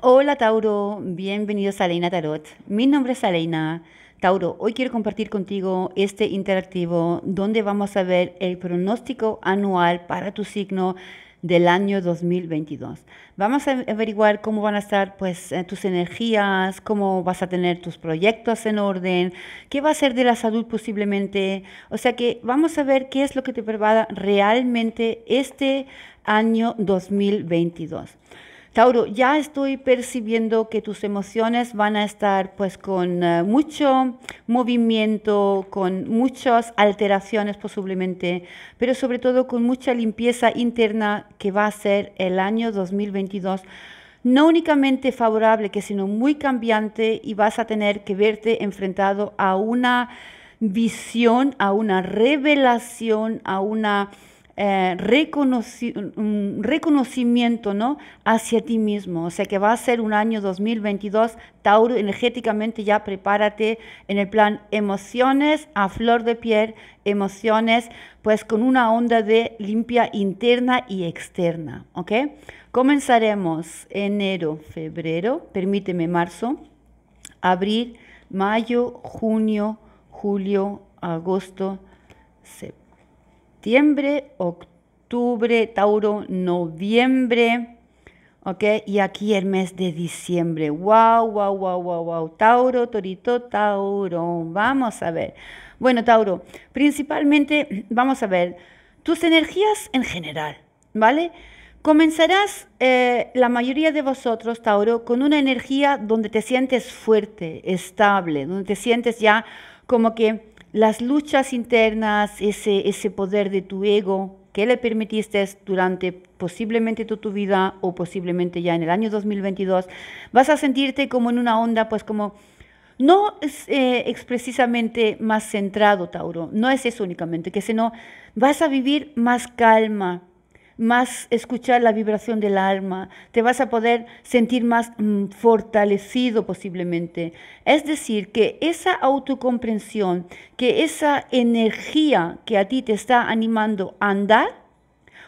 Hola Tauro, bienvenidos a Leina Tarot. Mi nombre es Aleina. Tauro, hoy quiero compartir contigo este interactivo donde vamos a ver el pronóstico anual para tu signo del año 2022. Vamos a averiguar cómo van a estar pues eh, tus energías, cómo vas a tener tus proyectos en orden, qué va a ser de la salud posiblemente. O sea que vamos a ver qué es lo que te prepara realmente este año 2022. Tauro, ya estoy percibiendo que tus emociones van a estar pues con eh, mucho movimiento, con muchas alteraciones posiblemente, pero sobre todo con mucha limpieza interna que va a ser el año 2022 no únicamente favorable, sino muy cambiante y vas a tener que verte enfrentado a una visión, a una revelación, a una eh, reconocimiento ¿no? hacia ti mismo. O sea que va a ser un año 2022, Tauro, energéticamente ya prepárate en el plan emociones a flor de piel, emociones pues con una onda de limpia interna y externa. ¿ok? Comenzaremos enero, febrero, permíteme marzo, abril, mayo, junio, julio, agosto, septiembre septiembre, octubre, Tauro, noviembre. ¿Ok? Y aquí el mes de diciembre. ¡Wow, wow, wow, wow, wow! Tauro, Torito, Tauro. Vamos a ver. Bueno, Tauro, principalmente vamos a ver tus energías en general, ¿vale? Comenzarás eh, la mayoría de vosotros, Tauro, con una energía donde te sientes fuerte, estable, donde te sientes ya como que las luchas internas, ese, ese poder de tu ego que le permitiste durante posiblemente tu, tu vida o posiblemente ya en el año 2022, vas a sentirte como en una onda, pues como no es, es, eh, precisamente más centrado, Tauro, no es eso únicamente, que sino vas a vivir más calma, más escuchar la vibración del alma, te vas a poder sentir más mm, fortalecido posiblemente. Es decir, que esa autocomprensión, que esa energía que a ti te está animando a andar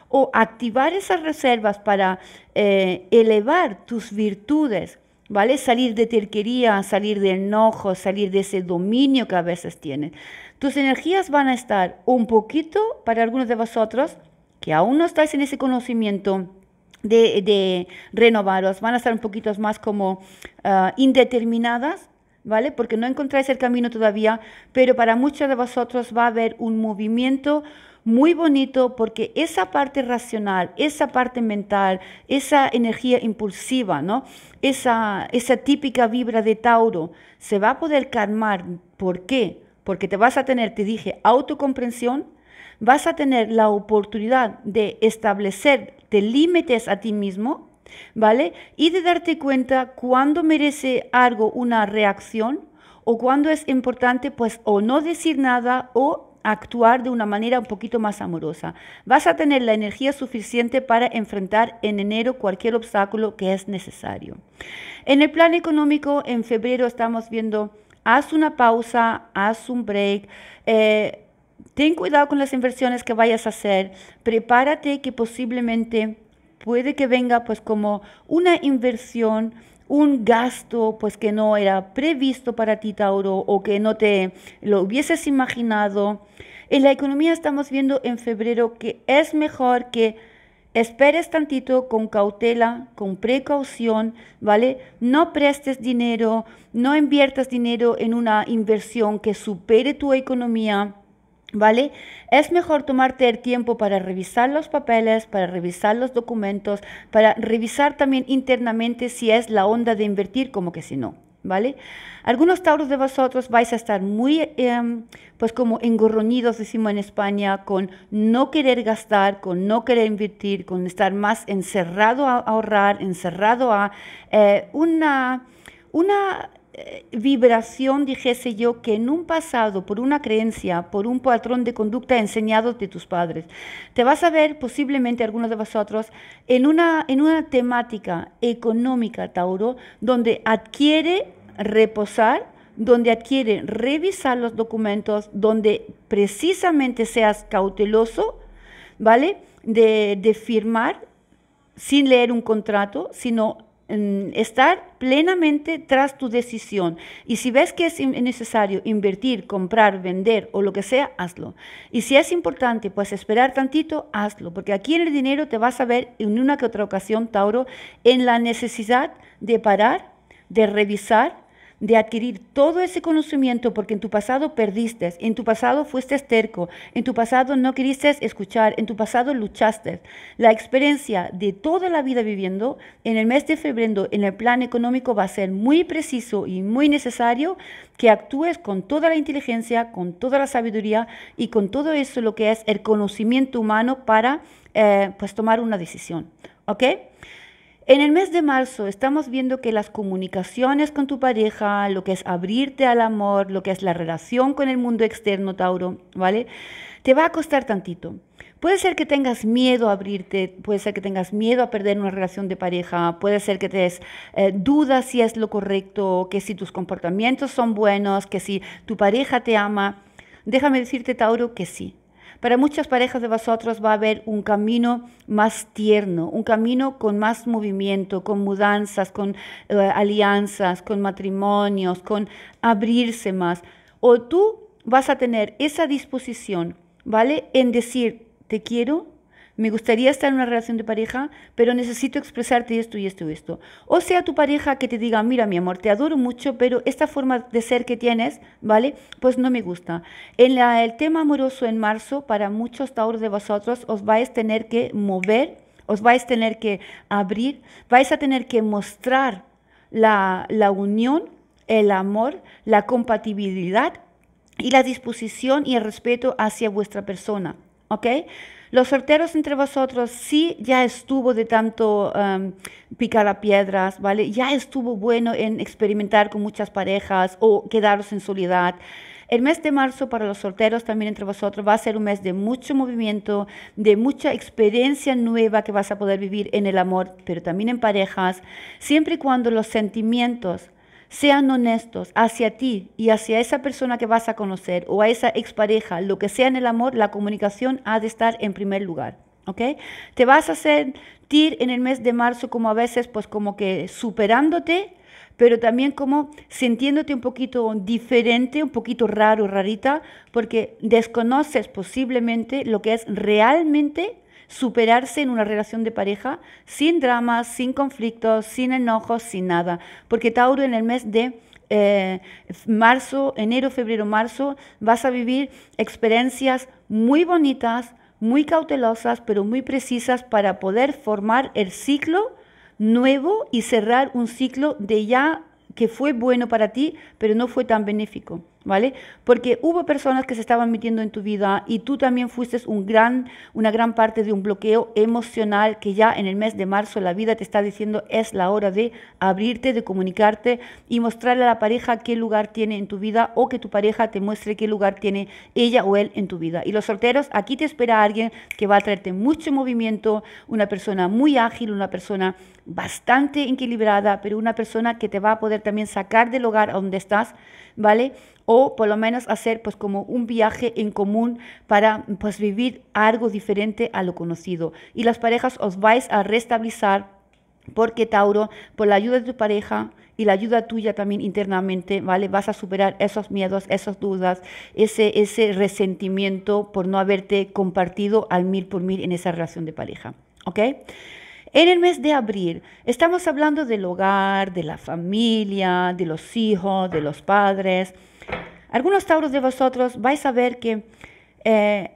o activar esas reservas para eh, elevar tus virtudes, ¿vale? Salir de terquería, salir de enojo, salir de ese dominio que a veces tienes. Tus energías van a estar un poquito, para algunos de vosotros, que aún no estáis en ese conocimiento, de, renovaros, van a estar un poquito más como ah, indeterminadas, ¿vale? Porque no encontráis el camino todavía, pero para muchos de vosotros va a haber un movimiento muy bonito porque esa parte racional, esa parte mental, esa energía impulsiva, ¿no? Esa, esa típica vibra de Tauro se va a poder calmar. ¿Por qué? Porque te vas a tener, te dije, autocomprensión, vas a tener la oportunidad de establecerte límites a ti mismo, ¿vale? Y de darte cuenta cuándo merece algo una reacción o cuándo es importante pues o no decir nada o actuar de una manera un poquito más amorosa. Vas a tener la energía suficiente para enfrentar en enero cualquier obstáculo que es necesario. En el plan económico, en febrero estamos viendo, haz una pausa, haz un break. Eh, ten cuidado con las inversiones que vayas a hacer, prepárate que posiblemente puede que venga pues como una inversión, un gasto pues que no era previsto para ti Tauro o que no te lo hubieses imaginado. En la economía estamos viendo en febrero que es mejor que esperes tantito con cautela, con precaución, ¿vale? No prestes dinero, no inviertas dinero en una inversión que supere tu economía ¿Vale? Es mejor tomarte el tiempo para revisar los papeles, para revisar los documentos, para revisar también internamente si es la onda de invertir como que si no. ¿Vale? Algunos tauros de vosotros vais a estar muy, em, pues como engorronidos, decimos en España, con no querer gastar, con no querer invertir, con estar más encerrado a ahorrar, encerrado a eh, una, una vibración dijese yo que en un pasado, por una creencia, por un patrón de conducta enseñado de tus padres, te vas a ver posiblemente algunos de vosotros en una, en una temática económica, Tauro, donde adquiere reposar, donde adquiere revisar los documentos, donde precisamente seas cauteloso, ¿vale? De, de firmar sin leer un contrato, sino estar plenamente tras tu decisión. Y si ves que es necesario invertir, comprar, vender o lo que sea, hazlo. Y si es importante, pues esperar tantito, hazlo. Porque aquí en el dinero te vas a ver en una que otra ocasión, Tauro, en la necesidad de parar, de revisar, de adquirir todo ese conocimiento porque en tu pasado perdiste, en tu pasado fuiste esterco, en tu pasado no quisiste escuchar, en tu pasado luchaste. La experiencia de toda la vida viviendo en el mes de febrero en el plan económico va a ser muy preciso y muy necesario que actúes con toda la inteligencia, con toda la sabiduría y con todo eso lo que es el conocimiento humano para eh, pues tomar una decisión. ¿Ok? En el mes de marzo estamos viendo que las comunicaciones con tu pareja, lo que es abrirte al amor, lo que es la relación con el mundo externo, Tauro, ¿vale? Te va a costar tantito. Puede ser que tengas miedo a abrirte, puede ser que tengas miedo a perder una relación de pareja, puede ser que tengas eh, dudas si es lo correcto, que si tus comportamientos son buenos, que si tu pareja te ama. Déjame decirte, Tauro, que sí, para muchas parejas de vosotros va a haber un camino más tierno, un camino con más movimiento, con mudanzas, con eh, alianzas, con matrimonios, con abrirse más. O tú vas a tener esa disposición, ¿vale? En decir, te quiero, me gustaría estar en una relación de pareja, pero necesito expresarte esto y esto y esto. O sea, tu pareja que te diga, mira, mi amor, te adoro mucho, pero esta forma de ser que tienes, ¿vale? Pues no me gusta. En el tema amoroso en marzo, para muchos de vosotros, os vais a tener que mover, os vais a tener que abrir, vais a tener que mostrar la, la unión, el amor, la compatibilidad y la disposición y el respeto hacia vuestra persona, ¿ok? Los solteros entre vosotros, sí, ya estuvo de tanto em, picar a piedras, ¿vale? Ya estuvo bueno en experimentar con muchas parejas o quedaros en soledad. El mes de marzo para los solteros también entre vosotros va a ser un mes de mucho movimiento, de mucha experiencia nueva que vas a poder vivir en el amor, pero también en parejas, siempre y cuando los sentimientos sean honestos hacia ti y hacia esa persona que vas a conocer o a esa expareja, lo que sea en el amor, la comunicación ha de estar en primer lugar. ¿Ok? Te vas a sentir en el mes de marzo como a veces, pues como que superándote, pero también como sintiéndote un poquito diferente, un poquito raro, rarita, porque desconoces posiblemente lo que es realmente superarse en una relación de pareja sin dramas, sin conflictos, sin enojos, sin nada. Porque Tauro en el mes de... Eh, marzo, enero, febrero, marzo, vas a vivir experiencias muy bonitas, muy cautelosas, pero muy precisas para poder formar el ciclo nuevo y cerrar un ciclo de ya que fue bueno para ti, pero no fue tan benéfico. ¿vale? Porque hubo personas que se estaban metiendo en tu vida y tú también fuiste un gran, una gran parte de un bloqueo emocional que ya en el mes de marzo la vida te está diciendo es la hora de abrirte, de comunicarte y mostrarle a la pareja qué lugar tiene en tu vida o que tu pareja te muestre qué lugar tiene ella o él en tu vida. Y los solteros, aquí te espera alguien que va a traerte mucho movimiento, una persona muy ágil, una persona bastante equilibrada, pero una persona que te va a poder también sacar del hogar a donde estás ¿vale? O por lo menos hacer pues como un viaje en común para pues vivir algo diferente a lo conocido. Y las parejas os vais a restabilizar porque Tauro, por la ayuda de tu pareja y la ayuda tuya también internamente, ¿vale? Vas a superar esos miedos, esas dudas, ese, ese resentimiento por no haberte compartido al mil por mil en esa relación de pareja, ¿ok? En el mes de abril estamos hablando del hogar, de la familia, de los hijos, de los padres. Algunos tauros de vosotros vais a ver que eh,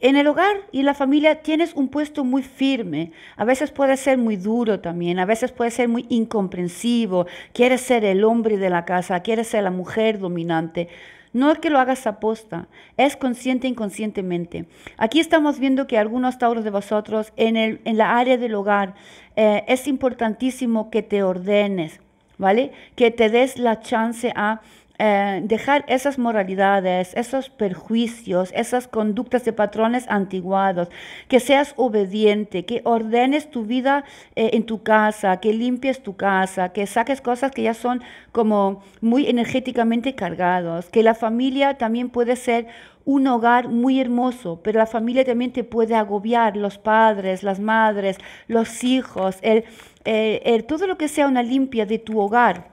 en el hogar y la familia tienes un puesto muy firme. A veces puede ser muy duro también, a veces puede ser muy incomprensivo. Quieres ser el hombre de la casa, quieres ser la mujer dominante. No es que lo hagas aposta, es consciente inconscientemente. Aquí estamos viendo que algunos tauros de vosotros en, el, en la área del hogar eh, es importantísimo que te ordenes, ¿vale? Que te des la chance a eh, dejar esas moralidades, esos perjuicios, esas conductas de patrones antiguados, que seas obediente, que ordenes tu vida eh, en tu casa, que limpies tu casa, que saques cosas que ya son como muy energéticamente cargados, que la familia también puede ser un hogar muy hermoso, pero la familia también te puede agobiar, los padres, las madres, los hijos, eh, todo lo que sea una limpia de tu hogar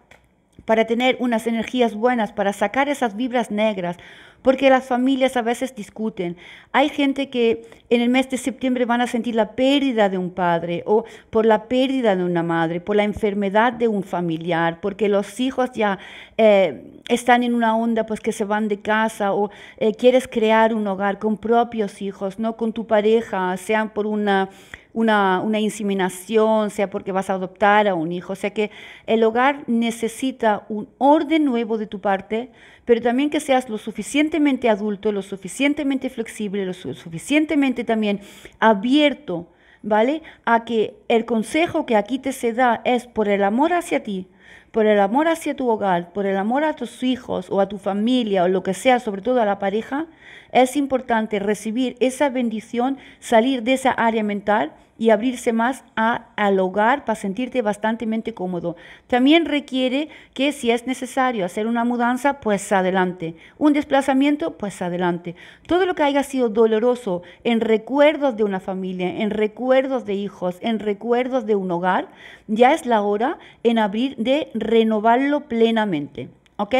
para tener unas energías buenas, para sacar esas vibras negras, porque las familias a veces discuten. Hay gente que en el mes de septiembre van a sentir la pérdida de un padre o por la pérdida de una madre, por la enfermedad de un familiar, porque los hijos ya eh, están en una onda pues que se van de casa o eh, quieres crear un hogar con propios hijos, no con tu pareja, sean por una una, una inseminación, sea porque vas a adoptar a un hijo. O sea que el hogar necesita un orden nuevo de tu parte, pero también que seas lo suficientemente adulto, lo suficientemente flexible, lo suficientemente también abierto, ¿vale? A que el consejo que aquí te se da es por el amor hacia ti, por el amor hacia tu hogar, por el amor a tus hijos o a tu familia o lo que sea, sobre todo a la pareja, es importante recibir esa bendición, salir de esa área mental y abrirse más a, al hogar para sentirte bastante cómodo. También requiere que si es necesario hacer una mudanza, pues adelante. Un desplazamiento, pues adelante. Todo lo que haya sido doloroso en recuerdos de una familia, en recuerdos de hijos, en recuerdos de un hogar, ya es la hora en abrir de renovarlo plenamente. ¿Ok?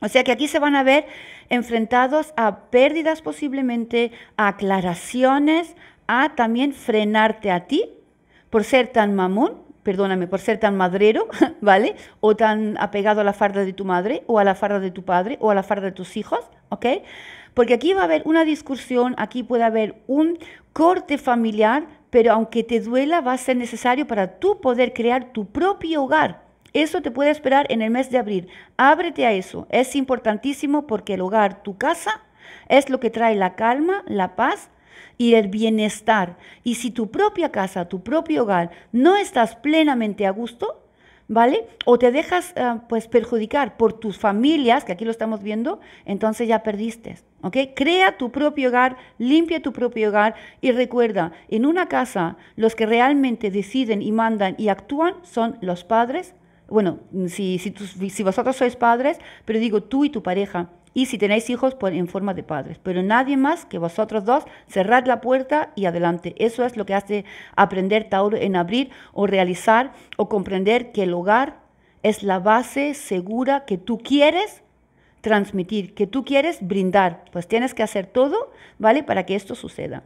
O sea que aquí se van a ver enfrentados a pérdidas posiblemente, a aclaraciones, a también frenarte a ti por ser tan mamón, perdóname, por ser tan madrero, ¿vale? O tan apegado a la farda de tu madre, o a la farda de tu padre, o a la farda de tus hijos, ¿ok? Porque aquí va a haber una discusión, aquí puede haber un corte familiar, pero aunque te duela, va a ser necesario para tú poder crear tu propio hogar. Eso te puede esperar en el mes de abril. Ábrete a eso. Es importantísimo porque el hogar, tu casa, es lo que trae la calma, la paz y el bienestar. Y si tu propia casa, tu propio hogar, no estás plenamente a gusto, ¿vale? O te dejas eh, pues perjudicar por tus familias, que aquí lo estamos viendo, entonces ya perdiste, ¿ok? Crea tu propio hogar, limpia tu propio hogar y recuerda, en una casa los que realmente deciden y mandan y actúan son los padres bueno, si, si, vosotros sois padres, pero digo tú y tu pareja, y si tenéis hijos, pues en forma de padres. Pero nadie más que vosotros dos, cerrad la puerta y adelante. Eso es lo que hace aprender Tauro en abrir o realizar o comprender que el hogar es la base segura que tú quieres transmitir, que tú quieres brindar. Pues tienes que hacer todo, ¿vale? Para que esto suceda.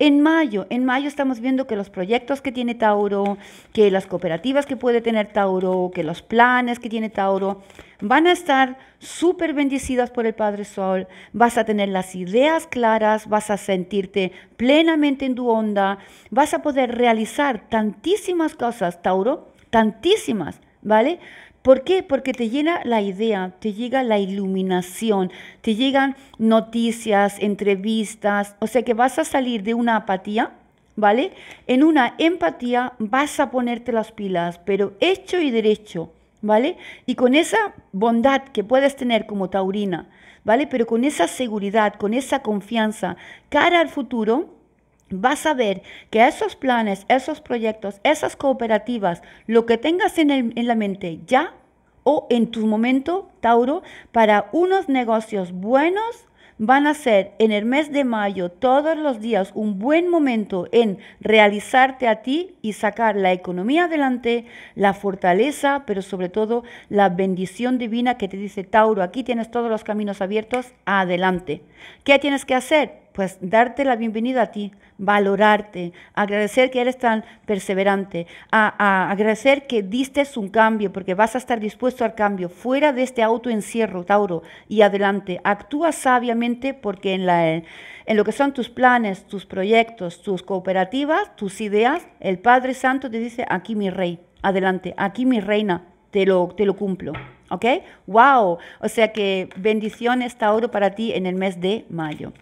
En mayo, en mayo estamos viendo que los proyectos que tiene Tauro, que las cooperativas que puede tener Tauro, que los planes que tiene Tauro, van a estar súper bendecidas por el Padre Sol, vas a tener las ideas claras, vas a sentirte plenamente en tu onda, vas a poder realizar tantísimas cosas, Tauro, tantísimas, ¿vale? ¿Por qué? Porque te llena la idea, te llega la iluminación, te llegan noticias, entrevistas, o sea que vas a salir de una apatía, ¿vale? En una empatía vas a ponerte las pilas, pero hecho y derecho, ¿vale? Y con esa bondad que puedes tener como taurina, ¿vale? Pero con esa seguridad, con esa confianza cara al futuro, vas a ver que esos planes, esos proyectos, esas cooperativas, lo que tengas en, la mente ya o en tu momento, Tauro, para unos negocios buenos, van a ser en el mes de mayo todos los días un buen momento en realizarte a ti y sacar la economía adelante, la fortaleza, pero sobre todo la bendición divina que te dice Tauro, aquí tienes todos los caminos abiertos, adelante. ¿Qué tienes que hacer? pues darte la bienvenida a ti, valorarte, agradecer que eres tan perseverante, a, agradecer que diste un cambio, porque vas a estar dispuesto al cambio, fuera de este autoencierro, Tauro, y adelante, actúa sabiamente porque en, la, en lo que son tus planes, tus proyectos, tus cooperativas, tus ideas, el Padre Santo te dice, aquí mi rey, adelante, aquí mi reina, te lo, te lo cumplo. ¿Ok? ¡Wow! O sea que bendiciones, Tauro, para ti en el mes de mayo.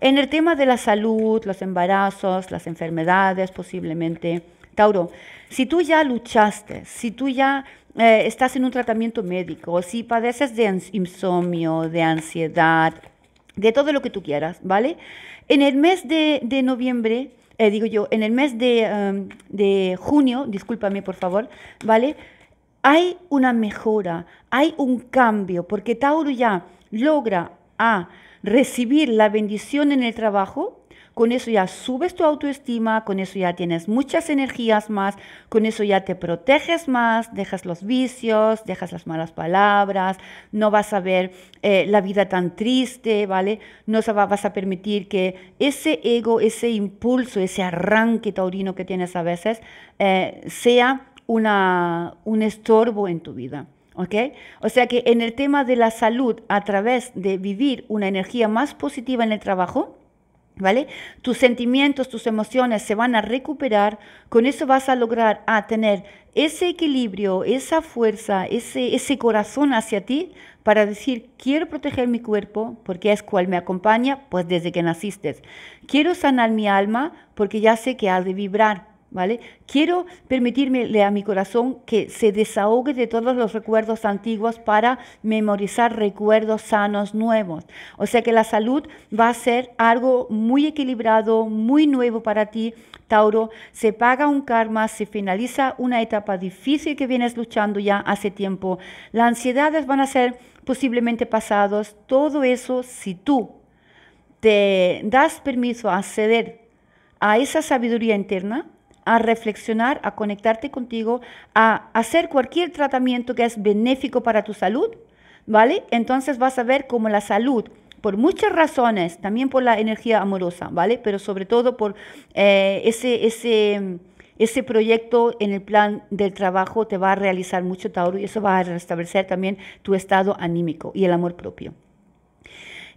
En el tema de la salud, los embarazos, las enfermedades posiblemente, Tauro, si tú ya luchaste, si tú ya eh, estás en un tratamiento médico, si padeces de insomnio, de ansiedad, de todo lo que tú quieras, ¿vale? En el mes de, noviembre, eh, digo yo, en el mes em, de, junio, discúlpame por favor, ¿vale? Hay una mejora, hay un cambio, porque Tauro ya logra A, recibir la bendición en el trabajo, con eso ya subes tu autoestima, con eso ya tienes muchas energías más, con eso ya te proteges más, dejas los vicios, dejas las malas palabras, no vas a ver eh, la vida tan triste, ¿vale? No vas a permitir que ese ego, ese impulso, ese arranque taurino que tienes a veces, eh, sea un estorbo en tu vida. O sea que en el tema de la salud, a través de vivir una energía más positiva en el trabajo, ¿vale? Tus sentimientos, tus emociones se van a recuperar, con eso vas a lograr a tener ese equilibrio, esa fuerza, ese, ese corazón hacia ti para decir, quiero proteger mi cuerpo porque es cual me acompaña, pues desde que naciste. Quiero sanar mi alma porque ya sé que ha de vibrar Quiero permitirle a mi corazón que se desahogue de todos los recuerdos antiguos para memorizar recuerdos sanos nuevos. O sea que la salud va a ser algo muy equilibrado, muy nuevo para ti, Tauro. Se paga un karma, se finaliza una etapa difícil que vienes luchando ya hace tiempo. Las ansiedades van a ser posiblemente pasados. Todo eso, si tú te das permiso a acceder a esa sabiduría interna, a reflexionar, a conectarte contigo, a hacer cualquier tratamiento que es benéfico para tu salud, ¿vale? Entonces vas a ver cómo la salud, por muchas razones, también por la energía amorosa, ¿vale? Pero sobre todo por eh, ese, ese, ese proyecto en el plan del trabajo te va a realizar mucho, Tauro, y eso va a restablecer también tu estado anímico y el amor propio.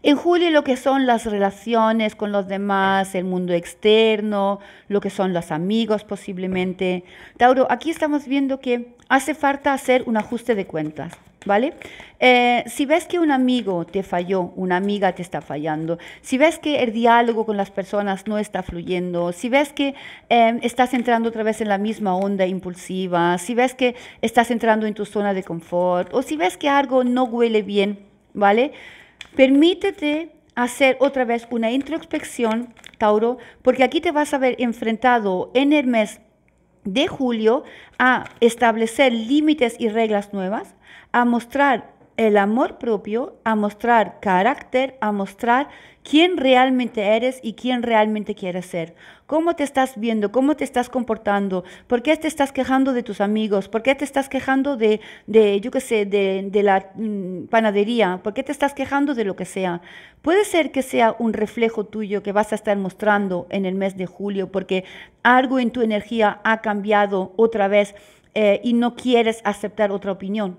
En julio lo que son las relaciones con los demás, el mundo externo, lo que son los amigos posiblemente. Tauro, aquí estamos viendo que hace falta hacer un ajuste de cuentas. ¿Vale? Eh, si ves que un amigo te falló, una amiga te está fallando, si ves que el diálogo con las personas no está fluyendo, si ves que eh, estás entrando otra vez en la misma onda impulsiva, si ves que estás entrando en tu zona de confort o si ves que algo no huele bien, ¿vale? Permítete hacer otra vez una introspección, Tauro, porque aquí te vas a ver enfrentado en el mes de julio a establecer límites y reglas nuevas, a mostrar el amor propio, a mostrar carácter, a mostrar quién realmente eres y quién realmente quieres ser. ¿Cómo te estás viendo? ¿Cómo te estás comportando? ¿Por qué te estás quejando de tus amigos? ¿Por qué te estás quejando de, yo qué sé, de, la mm, panadería? ¿Por qué te estás quejando de lo que sea? Puede ser que sea un reflejo tuyo que vas a estar mostrando en el mes de julio porque algo en tu energía ha cambiado otra vez eh, y no quieres aceptar otra opinión.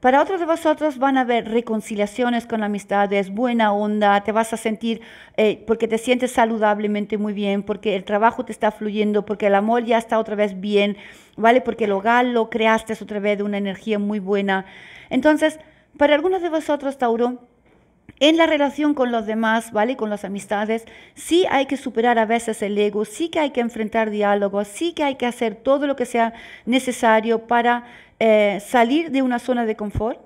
Para otros de vosotros van a haber reconciliaciones con amistades, buena onda, te vas a sentir eh, porque te sientes saludablemente muy bien, porque el trabajo te está fluyendo, porque el amor ya está otra vez bien, ¿vale? Porque el hogar lo creaste otra vez de una energía muy buena. Entonces, para algunos de vosotros, Tauro, en la relación con los demás, ¿vale? Con las amistades, sí hay que superar a veces el ego, sí que hay que enfrentar diálogos, sí que hay que hacer todo lo que sea necesario para eh, salir de una zona de confort,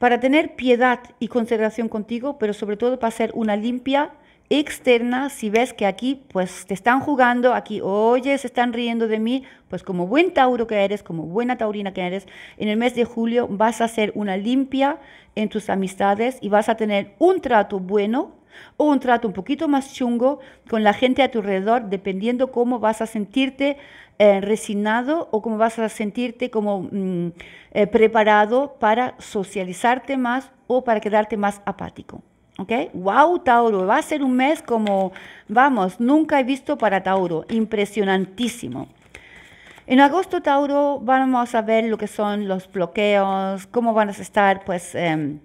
para tener piedad y consideración contigo, pero sobre todo para hacer una limpia externa, si ves que aquí pues te están jugando, aquí oyes, se están riendo de mí, pues como buen tauro que eres, como buena taurina que eres, en el mes de julio vas a hacer una limpia en tus amistades y vas a tener un trato bueno o un trato un poquito más chungo con la gente a tu alrededor, dependiendo cómo vas a sentirte eh, resignado o cómo vas a sentirte como mm, eh, preparado para socializarte más o para quedarte más apático. ¿Ok? ¡Wow, Tauro! Va a ser un mes como, vamos, nunca he visto para Tauro. Impresionantísimo. En agosto, Tauro, vamos a ver lo que son los bloqueos, cómo van a estar, pues, em,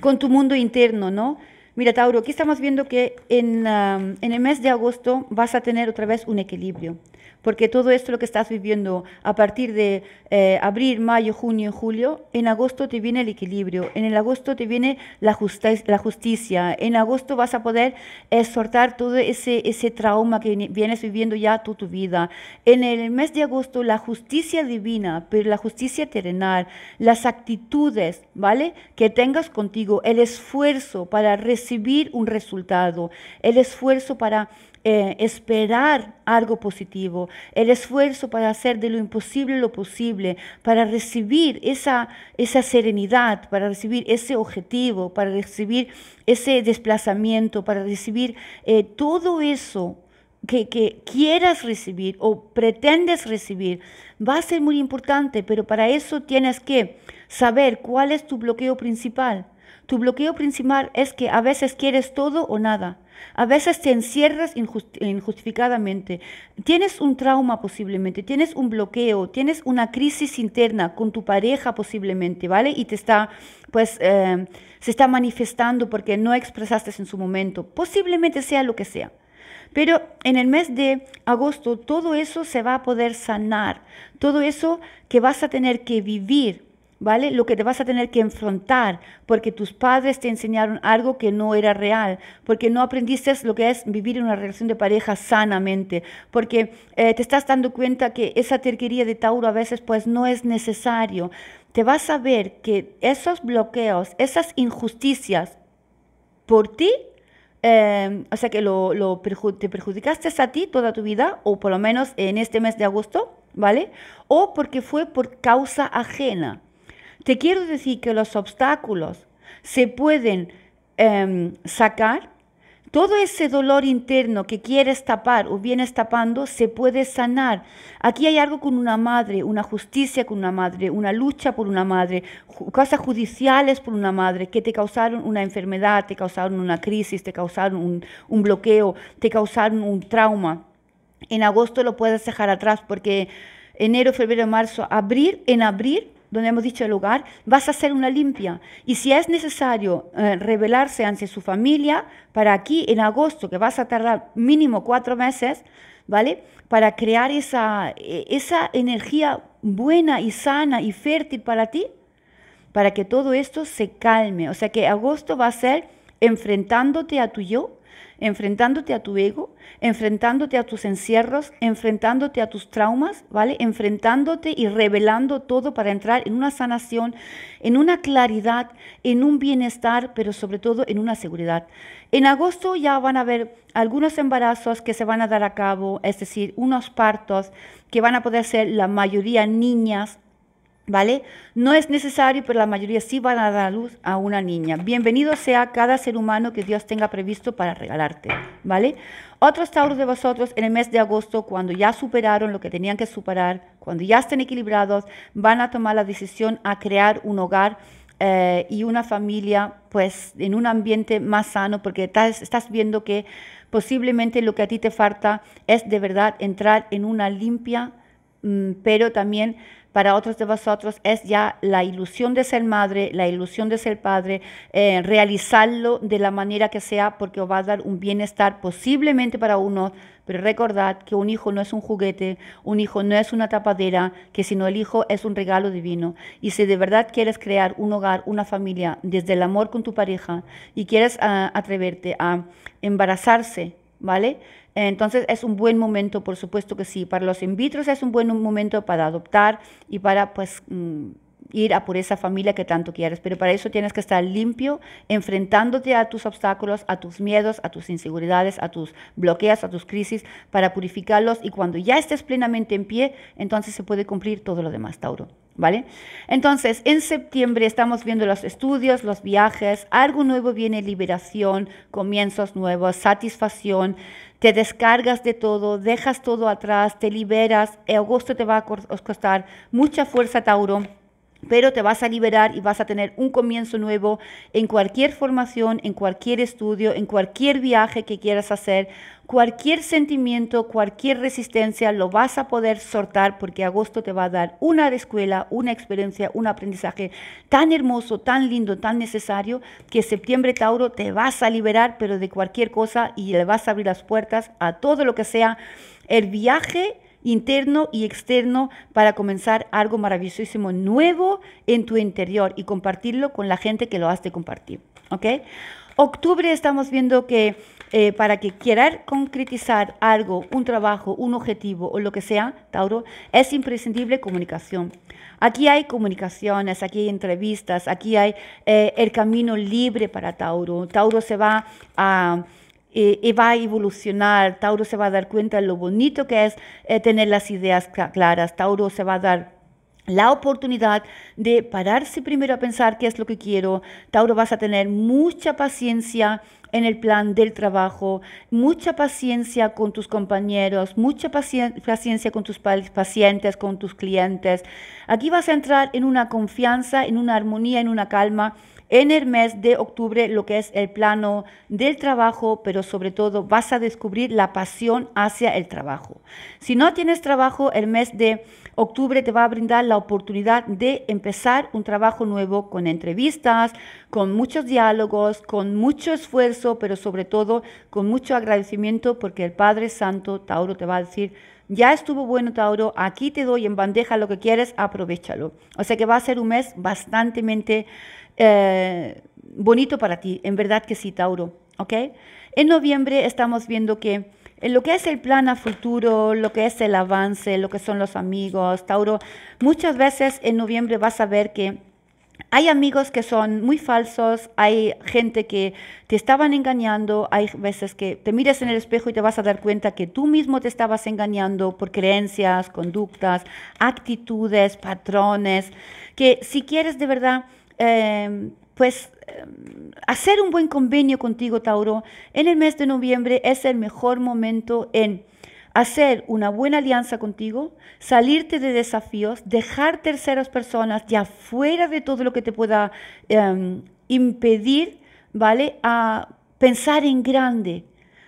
con tu mundo interno, ¿no? Mira, Tauro, aquí estamos viendo que en em, el mes de agosto vas a tener otra vez un equilibrio porque todo esto lo que estás viviendo a partir de eh, abril, mayo, junio, julio, en agosto te viene el equilibrio, en el agosto te viene la, justicia, en agosto vas a poder exhortar todo ese, ese trauma que vienes viviendo ya toda tu vida. En el mes de agosto la justicia divina, pero la justicia terrenal, las actitudes, ¿vale? Que tengas contigo, el esfuerzo para recibir un resultado, el esfuerzo para eh, esperar algo positivo, el esfuerzo para hacer de lo imposible lo posible, para recibir esa, esa serenidad, para recibir ese objetivo, para recibir ese desplazamiento, para recibir eh, todo eso que, que, quieras recibir o pretendes recibir va a ser muy importante, pero para eso tienes que saber cuál es tu bloqueo principal tu bloqueo principal es que a veces quieres todo o nada. A veces te encierras injustificadamente. Tienes un trauma posiblemente, tienes un bloqueo, tienes una crisis interna con tu pareja posiblemente, ¿vale? Y te está, pues, eh, se está manifestando porque no expresaste en su momento. Posiblemente sea lo que sea. Pero en el mes de agosto todo eso se va a poder sanar, todo eso que vas a tener que vivir ¿vale? Lo que te vas a tener que enfrentar, porque tus padres te enseñaron algo que no era real, porque no aprendiste lo que es vivir en una relación de pareja sanamente, porque eh, te estás dando cuenta que esa terquería de Tauro a veces pues no es necesario. Te vas a ver que esos bloqueos, esas injusticias por ti eh, o sea que lo, te perjudicaste a ti toda tu vida, o por lo menos en este mes de agosto, ¿vale? O porque fue por causa ajena. Te quiero decir que los obstáculos se pueden em, sacar, todo ese dolor interno que quieres tapar o vienes tapando se puede sanar. Aquí hay algo con una madre, una justicia con una madre, una lucha por una madre, cosas judiciales por una madre que te causaron una enfermedad, te causaron una crisis, te causaron un, bloqueo, te causaron un trauma. En agosto lo puedes dejar atrás porque enero, febrero, marzo, abrir, en abril donde hemos dicho el hogar, vas a hacer una limpia. Y si es necesario eh, rebelarse ante su familia, para aquí en agosto, que vas a tardar mínimo cuatro meses, ¿vale? Para crear esa, eh, esa energía buena y sana y fértil para ti, para que todo esto se calme. O sea que agosto va a ser enfrentándote a tu yo, enfrentándote a tu ego, enfrentándote a tus encierros, enfrentándote a tus traumas, ¿vale? Enfrentándote y revelando todo para entrar en una sanación, en una claridad, en un bienestar, pero sobre todo en una seguridad. En agosto ya van a haber algunos embarazos que se van a dar a cabo, es decir, unos partos que van a poder ser la mayoría niñas, ¿Vale? No es necesario, pero la mayoría sí van a dar a luz a una niña. Bienvenido sea cada ser humano que Dios tenga previsto para regalarte, ¿vale? Otros Tauros de vosotros en el mes de agosto, cuando ya superaron lo que tenían que superar, cuando ya estén equilibrados, van a tomar la decisión a crear un hogar eh, y una familia, pues, en un ambiente más sano, porque estás, estás viendo que posiblemente lo que a ti te falta es de verdad entrar en una limpia, mm, pero también para otros de vosotros es ya la ilusión de ser madre, la ilusión de ser padre, eh, realizarlo de la manera que sea porque os va a dar un bienestar posiblemente para uno, pero recordad que un hijo no es un juguete, un hijo no es una tapadera, que sino el hijo es un regalo divino. Y si de verdad quieres crear un hogar, una familia, desde el amor con tu pareja y quieres ah, atreverte a embarazarse, ¿vale? Entonces es un buen momento, por supuesto que sí, para los in vitro es un buen momento para adoptar y para pues mm, ir a por esa familia que tanto quieres, pero para eso tienes que estar limpio, enfrentándote a tus obstáculos, a tus miedos, a tus inseguridades, a tus bloqueos, a tus crisis, para purificarlos y cuando ya estés plenamente en pie, entonces se puede cumplir todo lo demás, Tauro. ¿Vale? Entonces, en septiembre estamos viendo los estudios, los viajes, algo nuevo viene liberación, comienzos nuevos, satisfacción, te descargas de todo, dejas todo atrás, te liberas. E agosto te va a costar mucha fuerza, Tauro pero te vas a liberar y vas a tener un comienzo nuevo en cualquier formación, en cualquier estudio, en cualquier viaje que quieras hacer, cualquier sentimiento, cualquier resistencia, lo vas a poder sortar porque agosto te va a dar una escuela, una experiencia, un aprendizaje tan hermoso, tan lindo, tan necesario, que septiembre Tauro te vas a liberar, pero de cualquier cosa y le vas a abrir las puertas a todo lo que sea el viaje interno y externo para comenzar algo maravillosísimo nuevo en tu interior y compartirlo con la gente que lo has de compartir. ¿Ok? Octubre estamos viendo que eh, para que quieras concretizar algo, un trabajo, un objetivo o lo que sea, Tauro, es imprescindible comunicación. Aquí hay comunicaciones, aquí hay entrevistas, aquí hay eh, el camino libre para Tauro. Tauro se va a y va a evolucionar, Tauro se va a dar cuenta de lo bonito que es eh, tener las ideas claras, Tauro se va a dar la oportunidad de pararse primero a pensar qué es lo que quiero. Tauro, vas a tener mucha paciencia, en el plan del trabajo, mucha paciencia con tus compañeros, mucha paciencia con tus pacientes, con tus clientes. Aquí vas a entrar en una confianza, en una armonía, en una calma en el mes de octubre lo que es el plano del trabajo, pero sobre todo vas a descubrir la pasión hacia el trabajo. Si no tienes trabajo, el mes de octubre te va a brindar la oportunidad de empezar un trabajo nuevo con entrevistas, con muchos diálogos, con mucho esfuerzo, pero sobre todo con mucho agradecimiento porque el Padre Santo, Tauro, te va a decir, ya estuvo bueno, Tauro, aquí te doy en bandeja lo que quieres, aprovechalo. O sea que va a ser un mes bastante eh, bonito para ti, en verdad que sí, Tauro. ¿ok? En noviembre estamos viendo que en lo que es el plan a futuro, lo que es el avance, lo que son los amigos, Tauro, muchas veces en noviembre vas a ver que hay amigos que son muy falsos, hay gente que te estaban engañando, hay veces que te mires en el espejo y te vas a dar cuenta que tú mismo te estabas engañando por creencias, conductas, actitudes, patrones, que si quieres de verdad, em, pues em, hacer un buen convenio contigo, Tauro, en el mes de noviembre es el mejor momento en hacer una buena alianza contigo, salirte de desafíos, dejar terceras personas ya fuera de todo lo que te pueda em, impedir, ¿vale? A pensar en grande,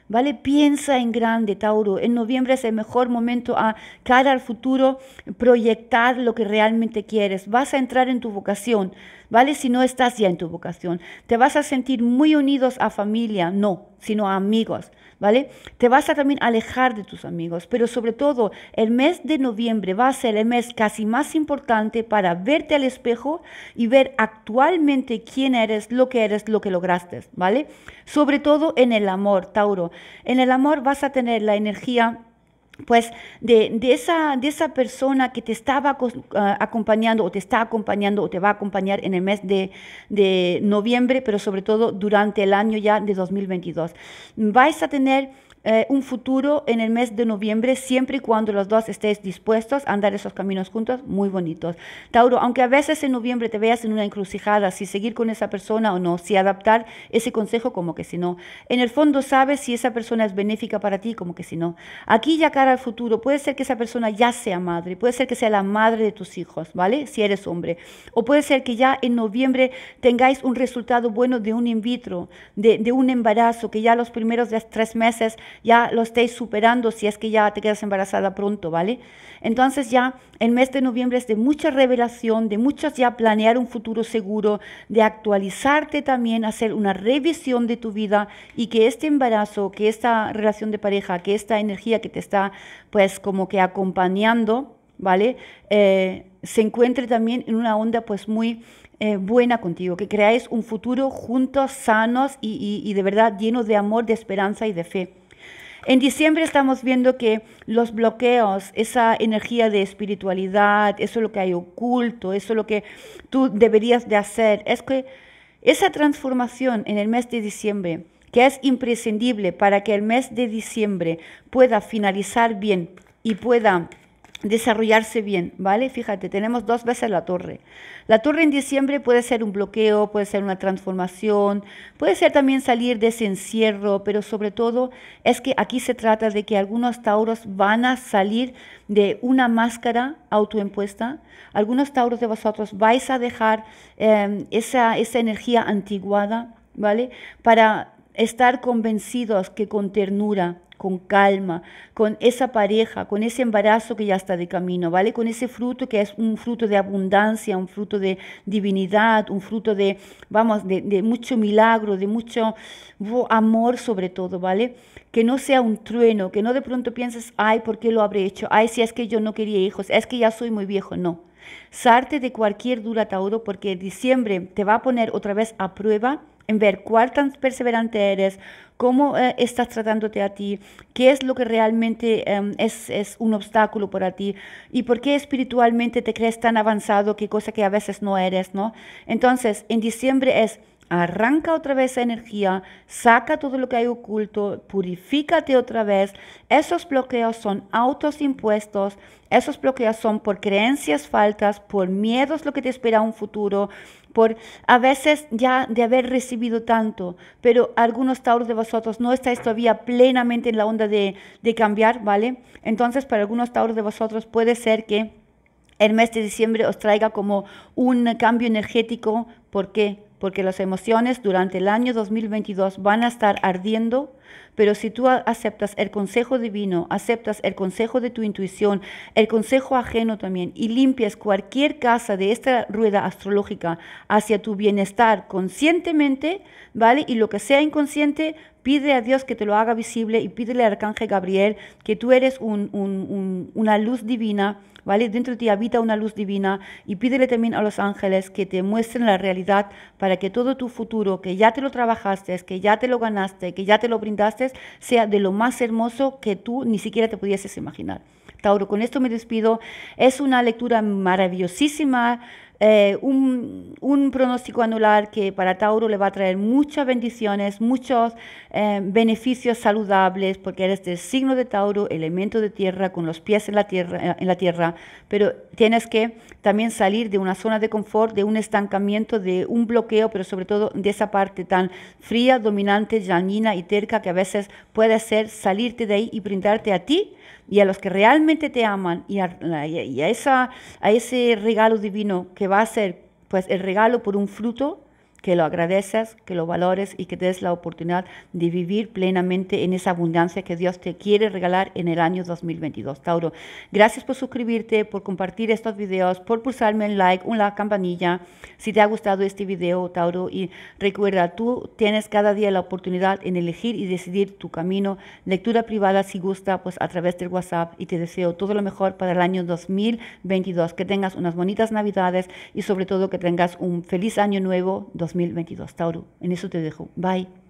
¿vale? Piensa en grande, Tauro. En noviembre es el mejor momento a cara al futuro, proyectar lo que realmente quieres. Vas a entrar en tu vocación, ¿vale? Si no estás ya en tu vocación. Te vas a sentir muy unidos a familia, no, sino a amigos. ¿vale? Te vas a también alejar de tus amigos, pero sobre todo el mes de noviembre va a ser el mes casi más importante para verte al espejo y ver actualmente quién eres, lo que eres, lo que lograste, ¿vale? Sobre todo en el amor, Tauro. En el amor vas a tener la energía pues de, esa, de esa persona que te estaba ah, acompañando o te está acompañando o te va a acompañar en el mes de, de noviembre, pero sobre todo durante el año ya de 2022. Vais a tener eh, un futuro en el mes de noviembre, siempre y cuando los dos estéis dispuestos a andar esos caminos juntos, muy bonitos. Tauro, aunque a veces en noviembre te veas en una encrucijada, si seguir con esa persona o no, si adaptar ese consejo como que si no. En el fondo sabes si esa persona es benéfica para ti como que si no. Aquí ya cara al futuro, puede ser que esa persona ya sea madre, puede ser que sea la madre de tus hijos, ¿vale? Si eres hombre. O puede ser que ya en noviembre tengáis un resultado bueno de un in vitro, de, de un embarazo, que ya los primeros tres meses ya lo estéis superando si es que ya te quedas embarazada pronto, ¿vale? Entonces ya el mes de noviembre es de mucha revelación, de muchas ya planear un futuro seguro, de actualizarte también, hacer una revisión de tu vida y que este embarazo, que esta relación de pareja, que esta energía que te está pues como que acompañando, ¿vale? Eh, se encuentre también en una onda pues muy eh, buena contigo, que creáis un futuro juntos, sanos y, de verdad lleno de amor, de esperanza y de fe. En diciembre estamos viendo que los bloqueos, esa energía de espiritualidad, eso lo que hay oculto, eso es lo que tú deberías de hacer, es que esa transformación en el mes de diciembre, que es imprescindible para que el mes de diciembre pueda finalizar bien y pueda desarrollarse bien, ¿vale? Fíjate, tenemos dos veces la torre. La torre en diciembre puede ser un bloqueo, puede ser una transformación, puede ser también salir de ese encierro, pero sobre todo es que aquí se trata de que algunos tauros van a salir de una máscara autoimpuesta. Algunos tauros de vosotros vais a dejar em, esa, esa energía antiguada, ¿vale? Para estar convencidos que con ternura, con calma, con esa pareja, con ese embarazo que ya está de camino, ¿vale? Con ese fruto que es un fruto de abundancia, un fruto de divinidad, un fruto de, vamos, de, mucho milagro, de mucho amor sobre todo, ¿vale? Que no sea un trueno, que no de pronto pienses, ay, ¿por qué lo habré hecho? Ay, si es que yo no quería hijos, es que ya soy muy viejo, no. Sarte de cualquier dura, Tauro, porque diciembre te va a poner otra vez a prueba en ver cuál tan perseverante eres, cómo eh, estás tratándote a ti, qué es lo que realmente em, es, un obstáculo para ti y por qué espiritualmente te crees tan avanzado, qué cosa que a veces no eres, ¿no? Entonces, en diciembre es... Arranca otra vez esa energía, saca todo lo que hay oculto, purifícate otra vez. Esos bloqueos son autos impuestos, esos bloqueos son por creencias faltas, por miedos lo que te espera un futuro, por a veces ya de haber recibido tanto, pero algunos Tauros de vosotros no estáis todavía plenamente en la onda de, de cambiar, ¿vale? Entonces, para algunos Tauros de vosotros puede ser que el mes de diciembre os traiga como un cambio energético. ¿Por qué? porque las emociones durante el año 2022 van a estar ardiendo, pero si tú aceptas el consejo divino, aceptas el consejo de tu intuición, el consejo ajeno también, y limpias cualquier casa de esta rueda astrológica hacia tu bienestar conscientemente, ¿vale? Y lo que sea inconsciente Pide a Dios que te lo haga visible y pídele al arcángel Gabriel que tú eres una luz divina, ¿vale? Dentro de ti habita una luz divina y pídele también a los ángeles que te muestren la realidad para que todo tu futuro, que ya te lo trabajaste, que ya te lo ganaste, que ya te lo brindaste, sea de lo más hermoso que tú ni siquiera te pudieses imaginar. Tauro, con esto me despido. Es una lectura maravillosísima. Eh, un, pronóstico anular que para Tauro le va a traer muchas bendiciones, muchos eh, beneficios saludables, porque eres del signo de Tauro, elemento de tierra, con los pies en la tierra, eh, en la tierra pero tienes que también salir de una zona de confort, de un estancamiento, de un bloqueo, pero sobre todo de esa parte tan fría, dominante, llanina y terca que a veces puede ser salirte de ahí y brindarte a ti y a los que realmente te aman y a, y a, esa, a ese regalo divino que va a ser pues el regalo por un fruto que lo agradeces, que lo valores y que des la oportunidad de vivir plenamente en esa abundancia que Dios te quiere regalar en el año 2022. Tauro, gracias por suscribirte, por compartir estos videos, por pulsarme en like, una campanilla, si te ha gustado este video, Tauro, y recuerda, tú tienes cada día la oportunidad en elegir y decidir tu camino. Lectura privada, si gusta, pues a través del WhatsApp y te deseo todo lo mejor para el año 2022. Que tengas unas bonitas navidades y sobre todo que tengas un feliz año nuevo 2022. 2022. Tauro, en eso te dejo. Bye.